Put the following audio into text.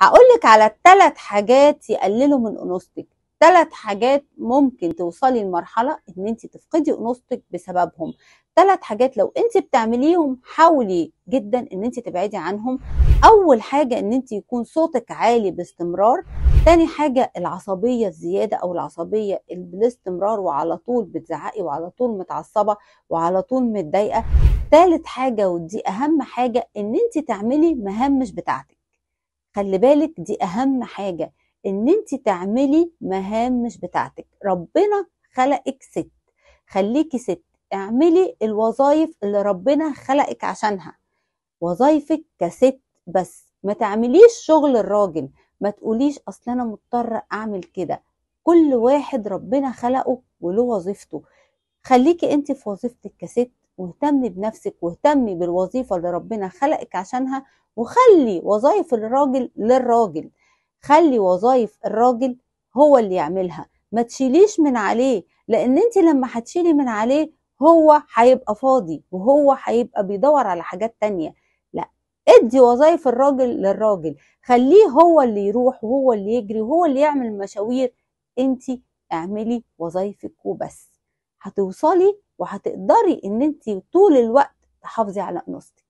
هقولك على الثلاث حاجات يقللوا من انوثتك ثلاث حاجات ممكن توصلي لمرحله ان انت تفقدي انوثتك بسببهم ثلاث حاجات لو انت بتعمليهم حاولي جدا ان انت تبعدي عنهم اول حاجه ان انت يكون صوتك عالي باستمرار تاني حاجه العصبيه الزياده او العصبيه بالاستمرار وعلى طول بتزعقي وعلى طول متعصبه وعلى طول متضايقه تالت حاجه ودي اهم حاجه ان انت تعملي مهام مش بتاعتك خلي بالك دي اهم حاجه ان انت تعملي مهام مش بتاعتك ربنا خلقك ست خليكي ست اعملي الوظائف اللي ربنا خلقك عشانها وظايفك كست بس ما تعمليش شغل الراجل ما تقوليش اصل انا مضطره اعمل كده كل واحد ربنا خلقه وله وظيفته خليكي انت في وظيفتك كست واهتمي بنفسك واهتمي بالوظيفة اللي ربنا خلقك عشانها وخلي وظائف الراجل للراجل خلي وظائف الراجل هو اللي يعملها ما تشيليش من عليه لان انت لما هتشيلي من عليه هو هيبقى فاضي وهو هيبقى بيدور على حاجات تانية لا ادي وظائف الراجل للراجل خليه هو اللي يروح وهو اللي يجري وهو اللي يعمل مشاوير انت اعملي وظائفك وبس هتوصلي وهتقدري ان انت طول الوقت تحافظي على انوثتك